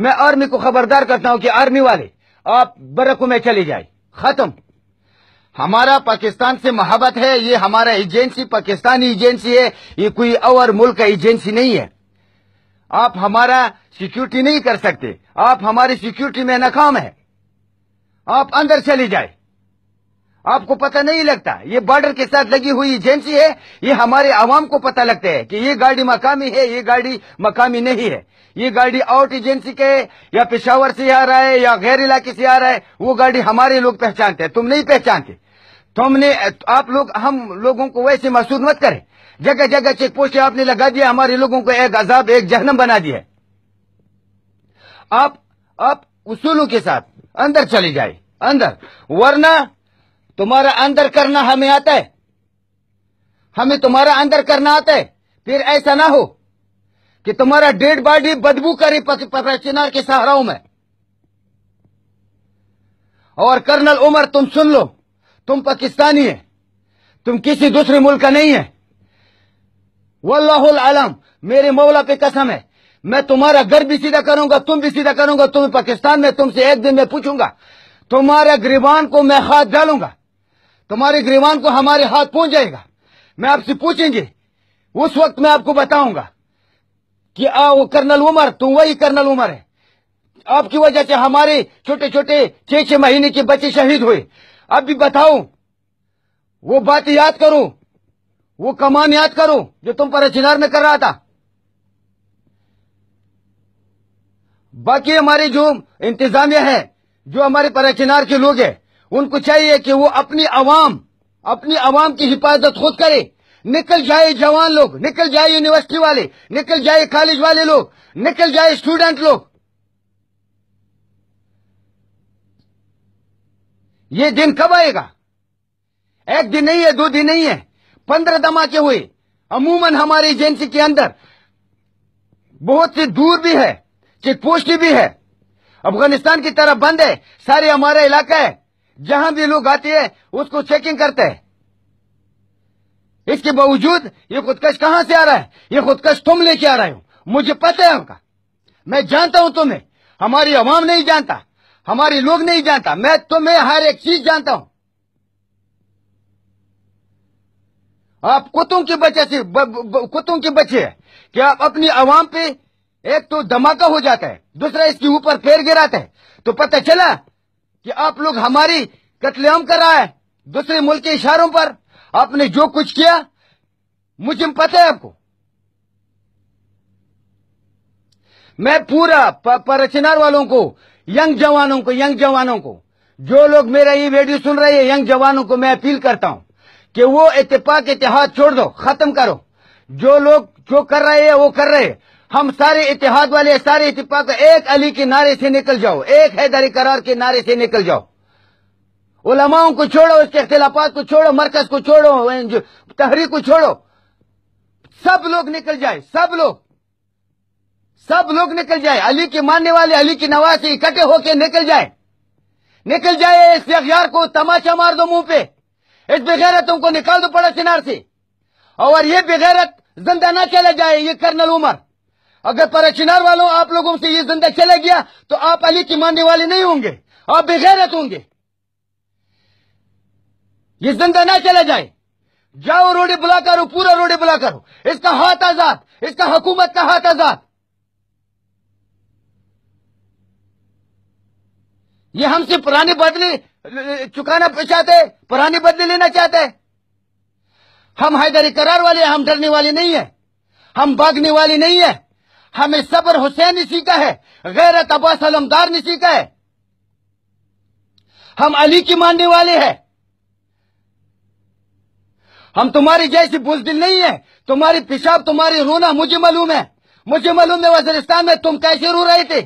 मैं आर्मी को खबरदार करता हूं कि आर्मी वाले आप बरकू में चले जाए खत्म हमारा पाकिस्तान से मोहब्बत है ये हमारा एजेंसी पाकिस्तानी एजेंसी है ये कोई और मुल्क का एजेंसी नहीं है आप हमारा सिक्योरिटी नहीं कर सकते आप हमारी सिक्योरिटी में नाकाम है आप अंदर चले जाए आपको पता नहीं लगता ये बॉर्डर के साथ लगी हुई एजेंसी है ये हमारे आवाम को पता लगता है कि ये गाड़ी मकामी है ये गाड़ी मकामी नहीं है ये गाड़ी आउट एजेंसी के या पेशावर से आ रहा है या गैर इलाके से आ रहा है वो गाड़ी हमारे लोग पहचानते हैं तुम नहीं पहचानते तुमने आप लोग हम लोगों को वैसे महसूस मत करें जगह जगह चेक पोस्ट आपने लगा दिया हमारे लोगों को एक अजाब एक जहनम बना दिया आप आप उसूलों के साथ अंदर चले जाए अंदर वरना तुम्हारा अंदर करना हमें आता है हमें तुम्हारा अंदर करना आता है फिर ऐसा ना हो कि तुम्हारा डेड बॉडी बदबू करे चिनार के सहाराओं में और कर्नल उमर तुम सुन लो तुम पाकिस्तानी है तुम किसी दूसरे मुल्क का नहीं है वल्लाहुल आलम मेरे मौला पे कसम है मैं तुम्हारा घर भी सीधा करूंगा तुम भी सीधा करूंगा तुम पाकिस्तान में तुमसे एक दिन में पूछूंगा तुम्हारे गरीबान को मैं हाथ डालूंगा तुम्हारे ग्रीवान को हमारे हाथ पहुंच जाएगा मैं आपसे पूछेंगे उस वक्त मैं आपको बताऊंगा कि आ, वो कर्नल उमर तुम वही कर्नल उमर है आपकी वजह से हमारे छोटे छोटे छह छह महीने के बच्चे शहीद हुए अब भी बताओ वो बात याद करो वो कमान याद करो जो तुम पर चिनार में कर रहा था बाकी हमारे जो इंतजामिया है जो हमारे पर चिनार के लोग हैं उनको चाहिए कि वो अपनी आवाम अपनी आवाम की हिफाजत खुद करे निकल जाए जवान लोग निकल जाए यूनिवर्सिटी वाले निकल जाए कॉलेज वाले लोग निकल जाए स्टूडेंट लोग ये दिन कब आएगा एक दिन नहीं है दो दिन नहीं है पंद्रह धमाके हुए अमूमन हमारे एजेंसी के अंदर बहुत से दूर भी है चेकपोस्ट भी है अफगानिस्तान की तरफ बंद है सारे हमारा इलाका है जहां भी लोग आते हैं उसको चेकिंग करते हैं इसके बावजूद ये खुदकश कहां से आ रहा है ये खुदकश तुम लेके आ रहे हो मुझे पता है उनका मैं जानता हूं तुम्हें हमारी आवाम नहीं जानता हमारे लोग नहीं जानता मैं तुम्हें हर एक चीज जानता हूं आप कुतों के बच्चे से कुतों के बच्चे है कि आप अपनी आवाम पे एक तो धमाका हो जाता है दूसरा इसके ऊपर फेर गिराते हैं तो पता चला कि आप लोग हमारी रहा कराए दूसरे मुल्क के इशारों पर आपने जो कुछ किया मुझे पता है आपको मैं पूरा परचनार वालों को यंग जवानों को यंग जवानों को जो लोग मेरा ये वीडियो सुन रहे हैं यंग जवानों को मैं अपील करता हूं कि वो इतफाक इतिहाद छोड़ दो खत्म करो जो लोग जो कर रहे हैं वो कर रहे हैं हम सारे इतिहाद वाले सारे इतफाक एक अली के नारे से निकल जाओ एक हैदारी करार के नारे से निकल जाओ उलमाओं को छोड़ो उसके अख्तिलाफात को छोड़ो मरकज को छोड़ो तहरीक को छोड़ो सब लोग निकल जाए सब लोग सब लोग निकल जाए अली के मानने वाले अली की नवाज इकट्ठे होके निकल जाए निकल जाए इस अखियार को तमाचा मार दो मुंह पे इस बेगैरतों को निकाल दो पड़ा चिनार से और ये बेगैरत जिंदा ना चला जाए ये कर्नल उमर अगर चिनार वालों आप लोगों से ये जिंदा चला गया तो आप अली की मानने वाले नहीं होंगे आप बेगैरत होंगे ये जिंदा ना चला जाए जाओ रोडे बुला करो पूरा रोडे बुला करो इसका हाथ आजाद इसका हुकूमत का हाथ आजाद ये हमसे पुराने बदले चुकाना चाहते पुराने बदले लेना चाहते हम हैदरी करार वाले हम डरने वाले नहीं है हम भागने वाले नहीं है हमें सबर हुसैन इसी का है गैरत अब्बास अलमदार इसी का है हम अली की मानने वाले हैं हम तुम्हारी जैसी बुजदिल नहीं है तुम्हारी पेशाब तुम्हारी रोना मुझे मालूम है मुझे मालूम है वजरिस्तान में तुम कैसे रो रहे थे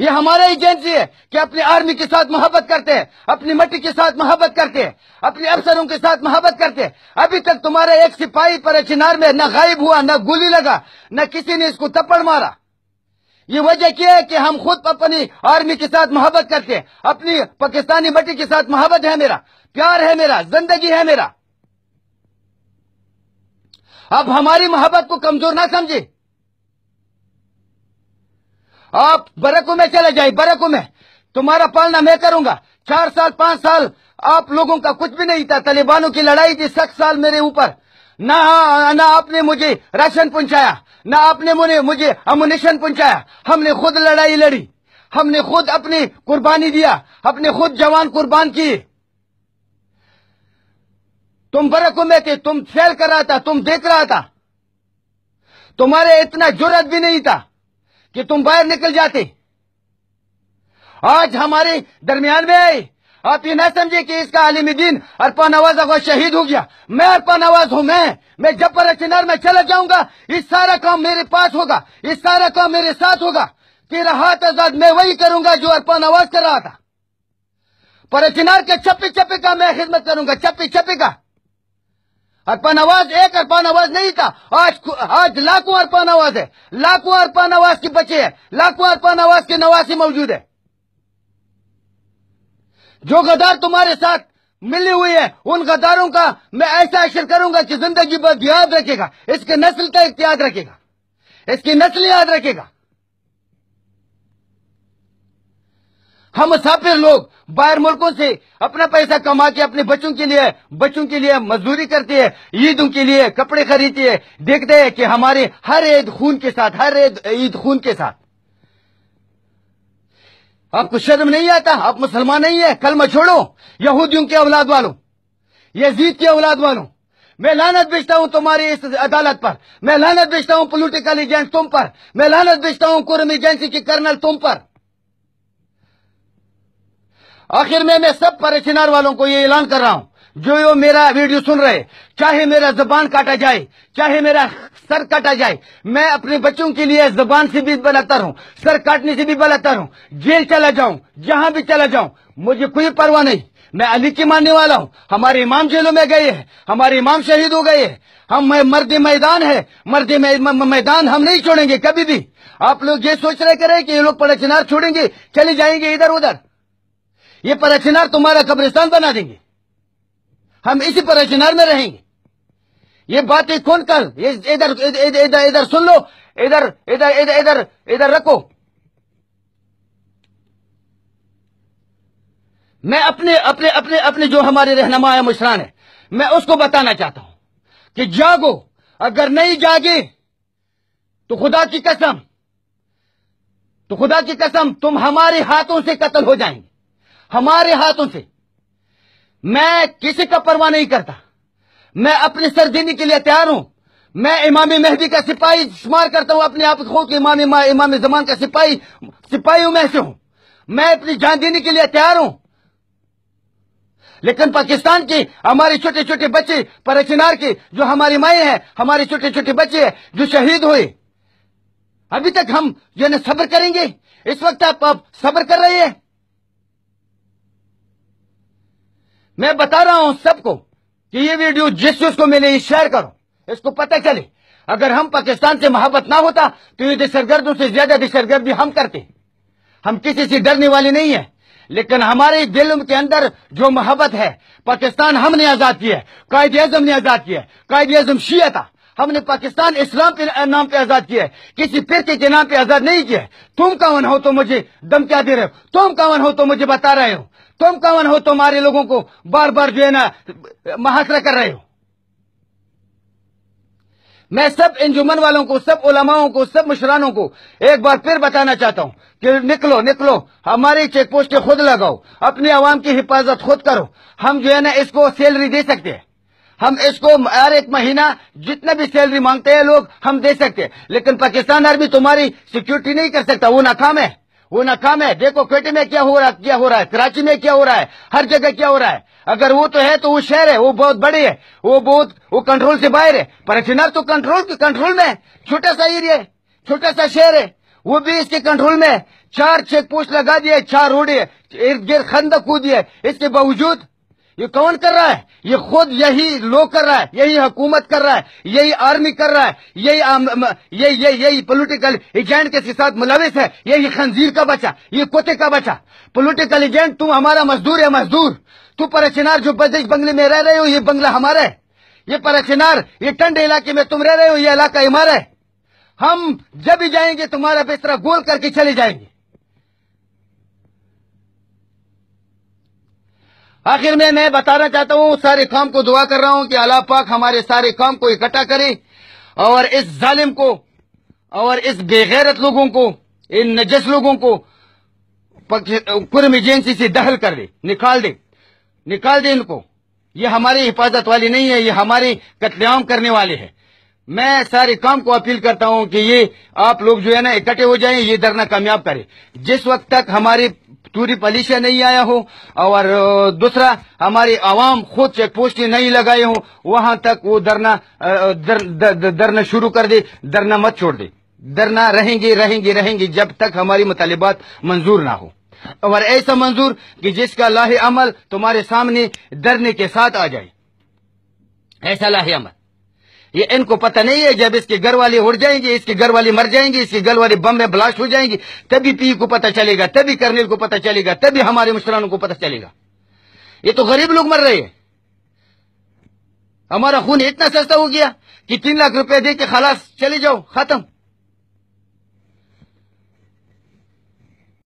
ये हमारा एजेंसी है कि अपनी आर्मी के साथ मोहब्बत करते हैं अपनी मट्टी के साथ मोहब्बत करते हैं अपने अफसरों के साथ मोहब्बत करते हैं अभी तक तुम्हारा एक सिपाही चिनार में न गायब हुआ न गोली लगा न किसी ने इसको थप्पड़ मारा ये वजह क्या है कि हम खुद अपनी आर्मी के साथ मोहब्बत करते हैं अपनी पाकिस्तानी मट्टी के साथ मोहब्बत है मेरा प्यार है मेरा जिंदगी है मेरा अब हमारी मोहब्बत को कमजोर ना समझे आप बरकू में चले जाए बरकू में तुम्हारा पालना मैं करूंगा चार साल पांच साल आप लोगों का कुछ भी नहीं था तालिबानों की लड़ाई थी सख्त साल मेरे ऊपर ना ना आपने मुझे राशन पहुंचाया ना आपने मुझे मुझे अमुनेशन पहुंचाया हमने खुद लड़ाई लड़ी हमने खुद अपनी कुर्बानी दिया अपने खुद जवान कुर्बान किए तुम बरकू में थे तुम फेल कर रहा था तुम देख रहा था तुम्हारे इतना जरूरत भी नहीं था कि तुम बाहर निकल जाते आज हमारे दरमियान में आए आप ये न समझे कि इसका आलिम दिन अरपा नवाज अगर शहीद हो गया मैं अरपा नवाज हूँ मैं मैं जब पर चिनार में चला जाऊंगा ये सारा काम मेरे पास होगा ये सारा काम मेरे साथ होगा तेरा हाथ आजाद मैं वही करूंगा जो अरपा नवाज कर रहा था पर चिनार के चप्पे चप्पे का मैं खिदमत करूंगा चप्पे चप्पे का अरफा नवाज एक अरफा नवाज नहीं था आज आज लाखों अरफा नवाज है लाखों अरपान नवाज के बच्चे हैं लाखों अरफा नवाज के नवासी मौजूद है जो गदार तुम्हारे साथ मिली हुई है उन गदारों का मैं ऐसा असर करूंगा कि जिंदगी भर याद रखेगा इसके नस्ल का याद रखेगा इसकी नस्ल याद रखेगा हम मुसाफिर लोग बाहर मुल्कों से अपना पैसा कमा के अपने बच्चों के लिए बच्चों के लिए मजदूरी करते हैं ईदों के लिए कपड़े खरीदते हैं देखते हैं कि हमारे हर ईद खून के साथ हर ईद ईद खून के साथ आपको शर्म नहीं आता आप मुसलमान नहीं है कलमा छोड़ो यहूदियों के औलाद वालों यजीद के औलाद वालों मैं लानत बेचता हूँ तुम्हारी इस अदालत पर मैं लानत बेचता हूँ पोलिटिकल एजेंट तुम पर मैं लानत बेचता हूँ कुरम एजेंसी के कर्नल तुम पर आखिर में मैं सब परेशान वालों को ये ऐलान कर रहा हूँ जो यो मेरा वीडियो सुन रहे चाहे मेरा जबान काटा जाए चाहे मेरा सर काटा जाए मैं अपने बच्चों के लिए जबान से भी बलातर हूँ सर काटने से भी बलातर हूँ जेल चला जाऊँ जहाँ भी चला जाऊँ मुझे कोई परवाह नहीं मैं अली की मानने वाला हूँ हमारे इमाम जेलों में गए हैं हमारे इमाम शहीद हो गए हम मर्द मैदान है मर्द मैदान हम नहीं छोड़ेंगे कभी भी आप लोग ये सोच रहे करें कि ये लोग पड़े छोड़ेंगे चले जाएंगे इधर उधर ये परचिनार तुम्हारा कब्रिस्तान बना देंगे हम इसी परचिनार में रहेंगे ये बातें कौन कर ये इधर इधर इधर सुन लो इधर इधर इधर इधर इधर रखो मैं अपने अपने अपने अपने जो हमारे रहनमा है मुशरान है मैं उसको बताना चाहता हूं कि जागो अगर नहीं जागे तो खुदा की कसम तो खुदा की कसम तुम हमारे हाथों से कत्ल हो जाएंगे हमारे हाथों से मैं किसी का परवाह नहीं करता मैं अपनी देने के लिए तैयार हूं मैं इमाम मेहदी का सिपाही शुमार करता हूं अपने आप के इमाम इमाम जमान का सिपाही हूं में से हूं मैं अपनी जान देने के लिए तैयार हूं लेकिन पाकिस्तान के हमारे छोटे छोटे बच्चे परचिनार के जो हमारी माए हैं हमारे छोटे छोटे बच्चे हैं जो शहीद हुए अभी तक हम जो सब्र करेंगे इस वक्त आप, आप सब्र कर रहे हैं मैं बता रहा हूं सबको कि ये वीडियो जिस को मिले शेयर करो इसको पता चले अगर हम पाकिस्तान से मोहब्बत ना होता तो ये दहशतगर्दों से ज्यादा दहशतगर्दी हम करते हम किसी से डरने वाले नहीं है लेकिन हमारे दिल के अंदर जो मोहब्बत है पाकिस्तान हमने आजाद किया है कायद अजम ने आजाद किया है कायद अजम शिया था हमने पाकिस्तान इस्लाम के नाम पे आजाद किया है किसी फिरके के नाम पे आजाद नहीं किया है तुम कौन हो तो मुझे दम क्या दे रहे हो तुम कौन हो तो मुझे बता रहे हो तुम कौन हो तुम्हारे तो लोगों को बार बार जो है ना महासरा कर रहे हो मैं सब इंजुमन वालों को सब उलमाओं को सब मुशरानों को एक बार फिर बताना चाहता हूँ कि निकलो निकलो हमारे चेक पोस्ट खुद लगाओ अपने आवाम की हिफाजत खुद करो हम जो है ना इसको सैलरी दे सकते हैं हम इसको हर एक महीना जितना भी सैलरी मांगते हैं लोग हम दे सकते हैं लेकिन पाकिस्तान आर्मी तुम्हारी सिक्योरिटी नहीं कर सकता वो नाकाम है वो नाकाम है देखो क्वेटे में क्या हो रहा क्या हो रहा है कराची में क्या हो रहा है हर जगह क्या हो रहा है अगर वो तो है तो वो शहर है वो बहुत बड़े है वो बहुत वो कंट्रोल से बाहर है परचिनार तो कंट्रोल के कंट्रोल में छोटा सा एरिया है छोटा सा शहर है वो भी इसके कंट्रोल में चार चेक पोस्ट लगा दिए चार रोड इर्द गिर्द खंदा कूद इसके बावजूद ये कौन कर रहा है ये खुद यही लोग कर रहा है यही हुकूमत कर रहा है यही आर्मी कर रहा है यही आम, ये ये यही पॉलिटिकल एजेंट के साथ मुलविस है यही खंजीर का बचा ये कुत्ते का बचा पॉलिटिकल एजेंट तुम हमारा मजदूर है मजदूर तू परेशानार जो बदेश बंगले में रह रहे हो ये बंगला हमारा है ये परेशानार ये ठंडे इलाके में तुम रह रहे हो ये इलाका हमारा है हम जब भी जाएंगे तुम्हारा बिस्तरा गोल करके चले जाएंगे आखिर में मैं बताना चाहता हूँ सारे कौम को दुआ कर रहा हूँ कि अला पाक हमारे सारे कौम को इकट्ठा करे और इस जालिम को और इस बेगैरत लोगों को इन नजस लोगों को एजेंसी से दहल कर दे निकाल दे निकाल दे इनको ये हमारी हिफाजत वाले नहीं है ये हमारे कतलेआम करने वाले हैं मैं सारे काम को अपील करता हूं कि ये आप लोग जो है ना इकट्ठे हो जाएं ये धरना कामयाब करें जिस वक्त तक हमारे पूरी पॉलिश नहीं आया हो और दूसरा हमारी आवाम खुद चेक पोस्ट नहीं लगाए हो वहां तक वो धरना धरना शुरू कर दे धरना मत छोड़ दे धरना रहेंगे रहेंगे रहेंगे जब तक हमारी मुतालबात मंजूर ना हो और ऐसा मंजूर कि जिसका लाहे अमल तुम्हारे सामने धरने के साथ आ जाए ऐसा लाहे अमल ये इनको पता नहीं है जब इसके घर वाले उड़ जाएंगे इसके घर वाले मर जाएंगे इसके घर वाले बम में ब्लास्ट हो जाएंगे तभी पी को पता चलेगा तभी कर्नल को पता चलेगा तभी हमारे मुसलमानों को पता चलेगा ये तो गरीब लोग मर रहे हैं हमारा खून इतना सस्ता हो गया कि तीन लाख रुपए दे के खलास चले जाओ खत्म